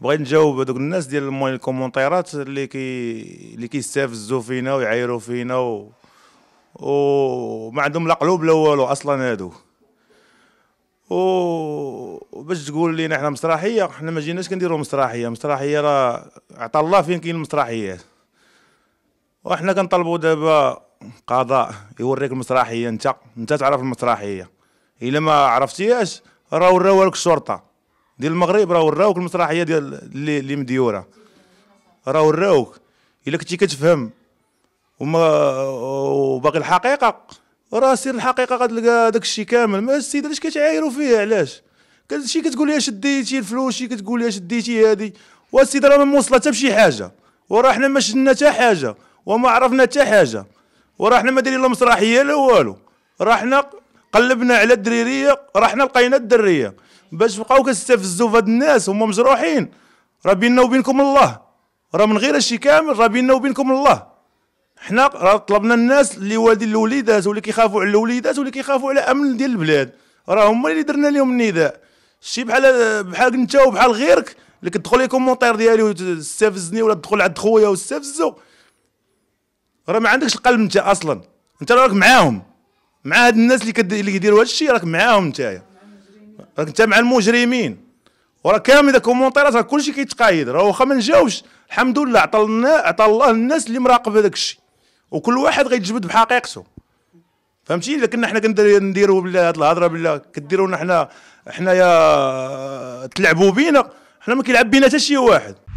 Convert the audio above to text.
بغيت نجاوب هذوك الناس ديال المهم الكومونتيرات اللي كي اللي كيستفزوا فينا ويعايروا فينا و... وما عندهم لا قلوب لا والو اصلا هادو و باش تقول لينا حنا مسرحيه حنا ما جيناش كنديروا مسرحيه مسرحيه راه عطا الله فين كاين المسرحيات وحنا كنطلبوا دابا قضاء يوريك المسرحيه انت انت تعرف المسرحيه الا ما عرفتيهاش راه وراوها لك الشرطه ديال المغرب راه وراوك المسرحيه ديال اللي, اللي مديوره راه وراوك الا كنتي كتفهم وما وباقي الحقيقه راه سير الحقيقه غتلقى داك الشيء كامل ما السيد علاش كتعايروا فيه علاش شي كتقول لي شديتي الفلوس شي كتقول لي شديتي هادي والسيد راه ما موصله حتى بشي حاجه وراه حنا ما شدنا حتى حاجه وما عرفنا حتى حاجه وراه حنا ما دايرين لا مسرحيه لا والو راه حنا قلبنا على الدريريه راه حنا لقينا الدريه باش تبقاو كتستفزوا فهاد الناس هما مجروحين راه بيننا وبينكم الله راه من غير هادشي كامل راه بيننا وبينكم الله حنا راه طلبنا الناس اللي والدي الوليدات واللي كيخافوا على الوليدات واللي كيخافوا على امن ديال البلاد راه هما اللي درنا لهم النداء شي بحال بحالك انت وبحال غيرك اللي كتدخل لي كومونتير ديالي وتستفزني ولا تدخل عند خويا وتستفزو راه ما عندكش القلب انت اصلا انت راك معاهم مع هاد الناس اللي كد... اللي كيديروا هادشي راك معاهم نتايا راك انت مع المجرمين وراه كامل ذاك المونطيرات راه كلشي كيتقايد راه واخا ما نجاوش الحمد لله عطى لنا عطى الله الناس اللي مراقب هذاك الشيء وكل واحد غيتجبد بحقيقته فهمتي الا كنا حنا كنديروا بالله هاد الهضره بالله كديروا حنا حنايا تلعبوا بينا حنا ما كيلعب بينا حتى شي واحد